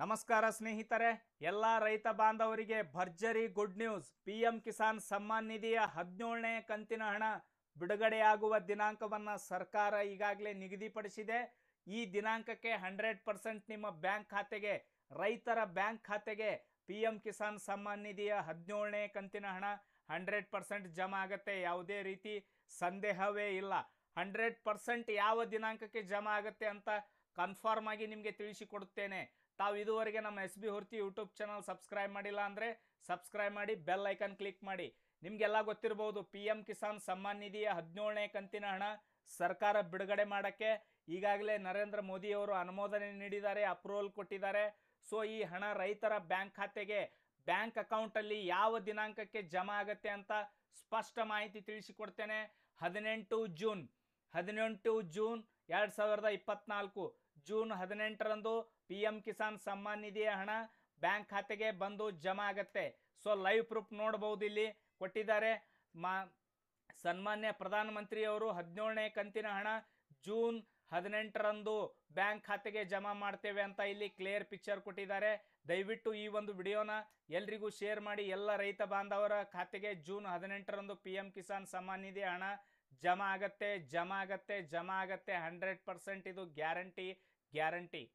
ನಮಸ್ಕಾರ ಸ್ನೇಹಿತರೆ ಎಲ್ಲ ರೈತ ಬಾಂಧವರಿಗೆ ಭರ್ಜರಿ good news P M Kisan Samman ನಿಧಿಯ ಹದಿನೇಳನೇ ಕಂತಿನ ಹಣ ಬಿಡುಗಡೆಯಾಗುವ ದಿನಾಂಕವನ್ನು ಸರ್ಕಾರ ಈಗಾಗಲೇ ನಿಗದಿಪಡಿಸಿದೆ ಈ ದಿನಾಂಕಕ್ಕೆ ಹಂಡ್ರೆಡ್ ಪರ್ಸೆಂಟ್ ನಿಮ್ಮ ಬ್ಯಾಂಕ್ ಖಾತೆಗೆ ರೈತರ ಬ್ಯಾಂಕ್ ಖಾತೆಗೆ ಪಿ ಎಂ ಕಿಸಾನ್ ಸಮ್ಮಾನ್ ನಿಧಿಯ ಹದಿನೇಳನೇ ಕಂತಿನ ಹಣ ಹಂಡ್ರೆಡ್ ಪರ್ಸೆಂಟ್ ಜಮಾ ಆಗುತ್ತೆ ಯಾವುದೇ ರೀತಿ ಸಂದೇಹವೇ ಇಲ್ಲ ಹಂಡ್ರೆಡ್ ಪರ್ಸೆಂಟ್ ಯಾವ ದಿನಾಂಕಕ್ಕೆ ಜಮಾ ಆಗುತ್ತೆ ಅಂತ ಕನ್ಫರ್ಮ್ ಆಗಿ ನಿಮಗೆ ತಿಳಿಸಿಕೊಡುತ್ತೇನೆ ತಾವು ಇದುವರೆಗೆ ನಮ್ಮ ಎಸ್ ಬಿ ಹೊರ್ತಿ ಯೂಟ್ಯೂಬ್ ಚಾನಲ್ ಸಬ್ಸ್ಕ್ರೈಬ್ ಮಾಡಿಲ್ಲ ಅಂದರೆ ಸಬ್ಸ್ಕ್ರೈಬ್ ಮಾಡಿ ಬೆಲ್ ಐಕನ್ ಕ್ಲಿಕ್ ಮಾಡಿ ನಿಮಗೆಲ್ಲ ಗೊತ್ತಿರಬಹುದು ಪಿ ಎಂ ಕಿಸಾನ್ ಸಮ್ಮಾನ್ ನಿಧಿಯ ಹದಿನೇಳನೇ ಕಂತಿನ ಹಣ ಸರ್ಕಾರ ಬಿಡುಗಡೆ ಮಾಡೋಕ್ಕೆ ಈಗಾಗಲೇ ನರೇಂದ್ರ ಮೋದಿಯವರು ಅನುಮೋದನೆ ನೀಡಿದ್ದಾರೆ ಅಪ್ರೂವಲ್ ಕೊಟ್ಟಿದ್ದಾರೆ ಸೊ ಈ ಹಣ ರೈತರ ಬ್ಯಾಂಕ್ ಖಾತೆಗೆ ಬ್ಯಾಂಕ್ ಅಕೌಂಟಲ್ಲಿ ಯಾವ ದಿನಾಂಕಕ್ಕೆ ಜಮಾ ಆಗುತ್ತೆ ಅಂತ ಸ್ಪಷ್ಟ ಮಾಹಿತಿ ತಿಳಿಸಿಕೊಡ್ತೇನೆ ಹದಿನೆಂಟು ಜೂನ್ ಹದಿನೆಂಟು ಜೂನ್ ಎರಡು ಸಾವಿರದ ಇಪ್ಪತ್ತ್ನಾಲ್ಕು ಜೂನ್ ಹದಿನೆಂಟರಂದು ಪಿ ಎಂ ಕಿಸಾನ್ ಸಮ್ಮಾನ್ ನಿಧಿಯ ಹಣ ಬ್ಯಾಂಕ್ ಖಾತೆಗೆ ಬಂದು ಜಮಾ ಆಗತ್ತೆ ಸೊ ಲೈವ್ ಪ್ರೂಫ್ ನೋಡಬಹುದು ಇಲ್ಲಿ ಕೊಟ್ಟಿದ್ದಾರೆ ಮಾ ಸನ್ಮಾನ್ಯ ಪ್ರಧಾನಮಂತ್ರಿಯವರು ಹದಿನೇಳನೇ ಕಂತಿನ ಹಣ ಜೂನ್ ಹದಿನೆಂಟರಂದು ಬ್ಯಾಂಕ್ ಖಾತೆಗೆ ಜಮಾ ಮಾಡ್ತೇವೆ ಅಂತ ಇಲ್ಲಿ ಕ್ಲಿಯರ್ ಪಿಕ್ಚರ್ ಕೊಟ್ಟಿದ್ದಾರೆ ದಯವಿಟ್ಟು ಈ ಒಂದು ವಿಡಿಯೋನ ಎಲ್ರಿಗೂ ಶೇರ್ ಮಾಡಿ ಎಲ್ಲ ರೈತ ಬಾಂಧವರ ಖಾತೆಗೆ ಜೂನ್ ಹದಿನೆಂಟರಂದು ಪಿ ಎಂ ಕಿಸಾನ್ ಸಮ್ಮಾನ್ ನಿಧಿ ಹಣ ಜಮಾ ಆಗತ್ತೆ ಜಮಾ ಆಗತ್ತೆ ಜಮಾ ಆಗತ್ತೆ ಹಂಡ್ರೆಡ್ ಪರ್ಸೆಂಟ್ ಇದು ಗ್ಯಾರಂಟಿ guarantee